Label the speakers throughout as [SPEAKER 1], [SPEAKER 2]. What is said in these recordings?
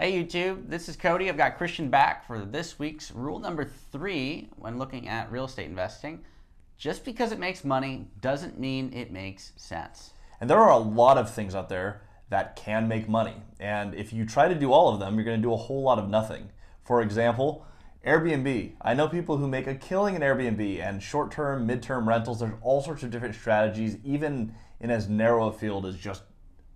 [SPEAKER 1] Hey YouTube, this is Cody. I've got Christian back for this week's rule number three when looking at real estate investing. Just because it makes money doesn't mean it makes
[SPEAKER 2] sense. And there are a lot of things out there that can make money. And if you try to do all of them, you're going to do a whole lot of nothing. For example, Airbnb. I know people who make a killing in Airbnb and short term, mid term rentals. There's all sorts of different strategies, even in as narrow a field as just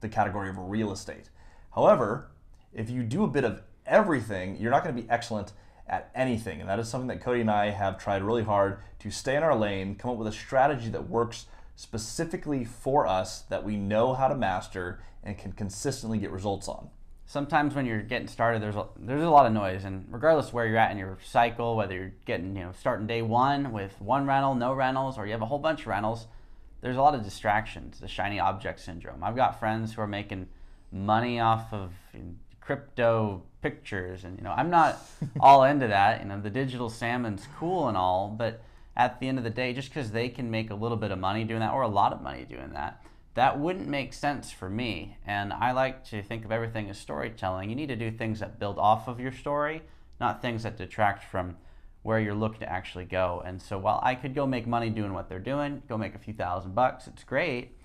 [SPEAKER 2] the category of real estate. However, if you do a bit of everything, you're not going to be excellent at anything. And that is something that Cody and I have tried really hard to stay in our lane, come up with a strategy that works specifically for us that we know how to master and can consistently get results on. Sometimes
[SPEAKER 1] when you're getting started, there's a, there's a lot of noise, and regardless where you're at in your cycle, whether you're getting you know starting day one with one rental, no rentals, or you have a whole bunch of rentals, there's a lot of distractions. The shiny object syndrome. I've got friends who are making money off of crypto pictures and you know i'm not all into that you know the digital salmon's cool and all but at the end of the day just because they can make a little bit of money doing that or a lot of money doing that that wouldn't make sense for me and i like to think of everything as storytelling you need to do things that build off of your story not things that detract from where you're looking to actually go and so while i could go make money doing what they're doing go make a few thousand bucks it's great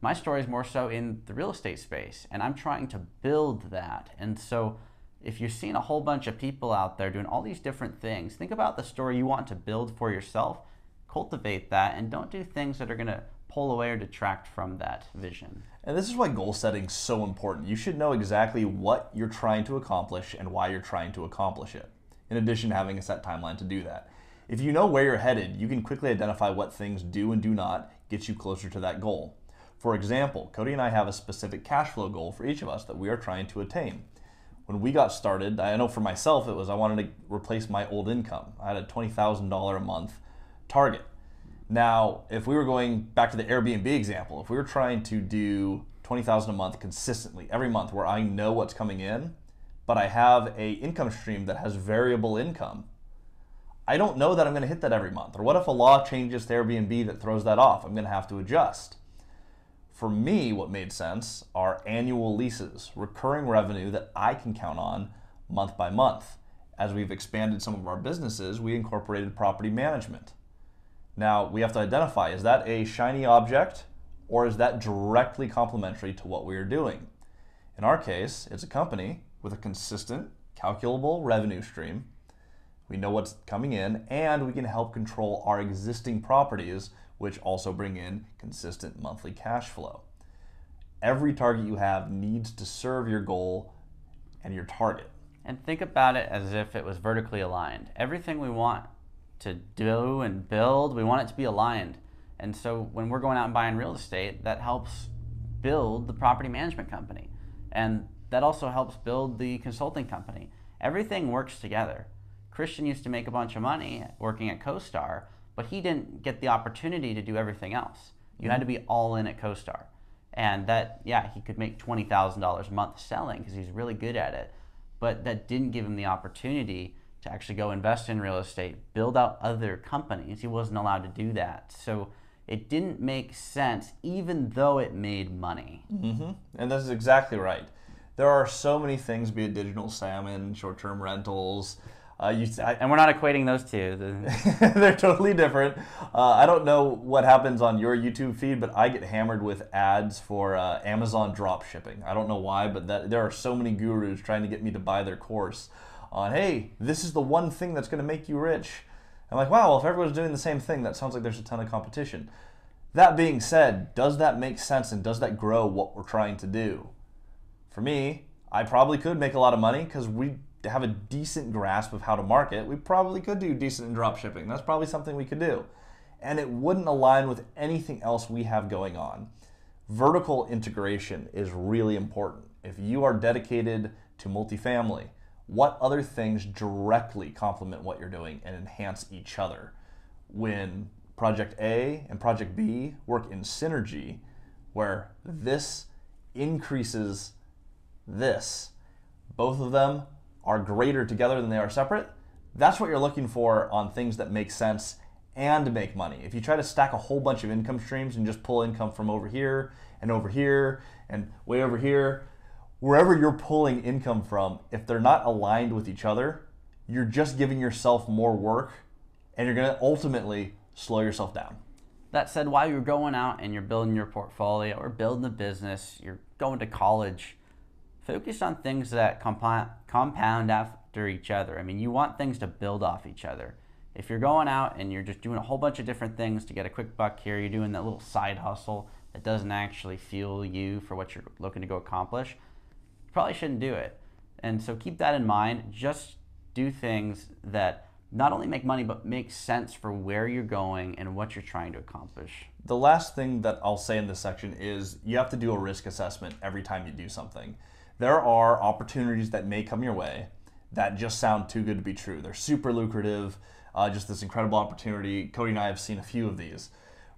[SPEAKER 1] my story is more so in the real estate space, and I'm trying to build that. And so, if you're seeing a whole bunch of people out there doing all these different things, think about the story you want to build for yourself, cultivate that, and don't do things that are going to pull away or detract
[SPEAKER 2] from that vision. And this is why goal setting is so important. You should know exactly what you're trying to accomplish and why you're trying to accomplish it, in addition to having a set timeline to do that. If you know where you're headed, you can quickly identify what things do and do not get you closer to that goal. For example, Cody and I have a specific cash flow goal for each of us that we are trying to attain. When we got started, I know for myself, it was I wanted to replace my old income. I had a $20,000 a month target. Now, if we were going back to the Airbnb example, if we were trying to do 20,000 a month consistently every month where I know what's coming in, but I have a income stream that has variable income, I don't know that I'm going to hit that every month. Or what if a law changes to Airbnb that throws that off? I'm going to have to adjust. For me, what made sense are annual leases, recurring revenue that I can count on month by month. As we've expanded some of our businesses, we incorporated property management. Now, we have to identify is that a shiny object or is that directly complementary to what we are doing? In our case, it's a company with a consistent, calculable revenue stream. We know what's coming in and we can help control our existing properties which also bring in consistent monthly cash flow. Every target you have needs to serve your goal and your target.
[SPEAKER 1] And think about it as if it was vertically aligned. Everything we want to do and build, we want it to be aligned. And so when we're going out and buying real estate, that helps build the property management company. And that also helps build the consulting company. Everything works together. Christian used to make a bunch of money working at CoStar but he didn't get the opportunity to do everything else. You mm-hmm. had to mm-hmm. be all in at CoStar. And that, yeah, he could make $20,000 a month selling because he's really good at it. But that didn't give him the opportunity to actually go invest in real estate, build out other companies. He wasn't allowed to do that. So it didn't make sense, even
[SPEAKER 2] though it made money. Mm-hmm. And this is exactly right. There are so many things, be it digital salmon, short term rentals, uh, you, I, and we're not equating those two. They're totally different. Uh, I don't know what happens on your YouTube feed, but I get hammered with ads for uh, Amazon drop shipping. I don't know why, but that, there are so many gurus trying to get me to buy their course on, hey, this is the one thing that's going to make you rich. I'm like, wow, well, if everyone's doing the same thing, that sounds like there's a ton of competition. That being said, does that make sense and does that grow what we're trying to do? For me, I probably could make a lot of money because we have a decent grasp of how to market, we probably could do decent in drop shipping. That's probably something we could do. And it wouldn't align with anything else we have going on. Vertical integration is really important. If you are dedicated to multifamily, what other things directly complement what you're doing and enhance each other? When project A and project B work in synergy, where this increases this, both of them are greater together than they are separate, that's what you're looking for on things that make sense and make money. If you try to stack a whole bunch of income streams and just pull income from over here and over here and way over here, wherever you're pulling income from, if they're not aligned with each other, you're just giving yourself more work and you're going to ultimately slow yourself down. That said, while you're going out and you're building your
[SPEAKER 1] portfolio or building a business, you're going to college, focus on things that compound after each other. I mean, you want things to build off each other. If you're going out and you're just doing a whole bunch of different things to get a quick buck here, you're doing that little side hustle that doesn't actually fuel you for what you're looking to go accomplish, you probably shouldn't do it. And so keep that in mind. Just do things that not only make money, but make sense for where you're going and what you're trying to
[SPEAKER 2] accomplish. The last thing that I'll say in this section is you have to do a risk assessment every time you do something there are opportunities that may come your way that just sound too good to be true. They're super lucrative, uh, just this incredible opportunity. Cody and I have seen a few of these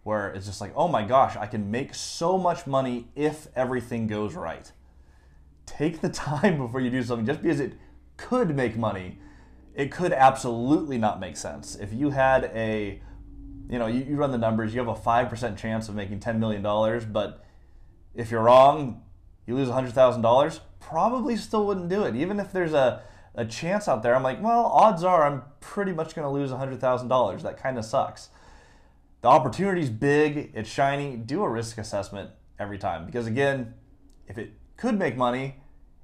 [SPEAKER 2] where it's just like, oh my gosh, I can make so much money if everything goes right. Take the time before you do something just because it could make money. It could absolutely not make sense. If you had a, you know, you, you run the numbers, you have a 5% chance of making $10 million, but if you're wrong, you lose $100,000, probably still wouldn't do it. Even if there's a, a chance out there, I'm like, well, odds are I'm pretty much going to lose $100,000. That kind of sucks. The opportunity's big, it's shiny. Do a risk assessment every time because, again, if it could make money,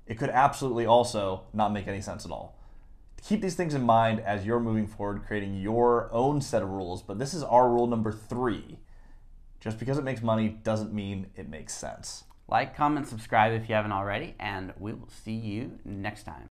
[SPEAKER 2] it could absolutely also not make any sense at all. Keep these things in mind as you're moving forward, creating your own set of rules. But this is our rule number three. Just because it makes money doesn't mean it makes sense.
[SPEAKER 1] Like, comment, subscribe if you haven't already, and we will see you next time.